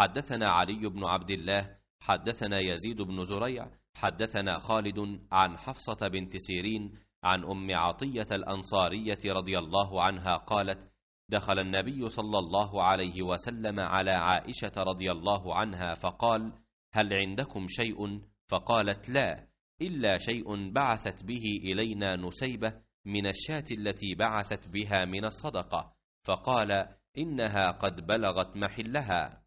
حدثنا علي بن عبد الله حدثنا يزيد بن زريع حدثنا خالد عن حفصة بنت سيرين عن أم عطية الأنصارية رضي الله عنها قالت دخل النبي صلى الله عليه وسلم على عائشة رضي الله عنها فقال هل عندكم شيء؟ فقالت لا إلا شيء بعثت به إلينا نسيبة من الشاة التي بعثت بها من الصدقة فقال إنها قد بلغت محلها